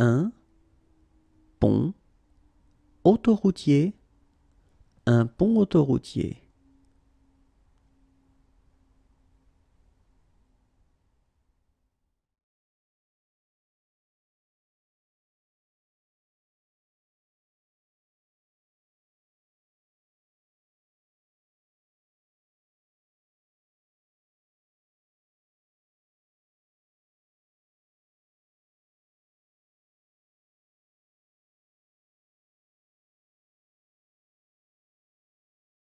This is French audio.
Un pont autoroutier. Un pont autoroutier.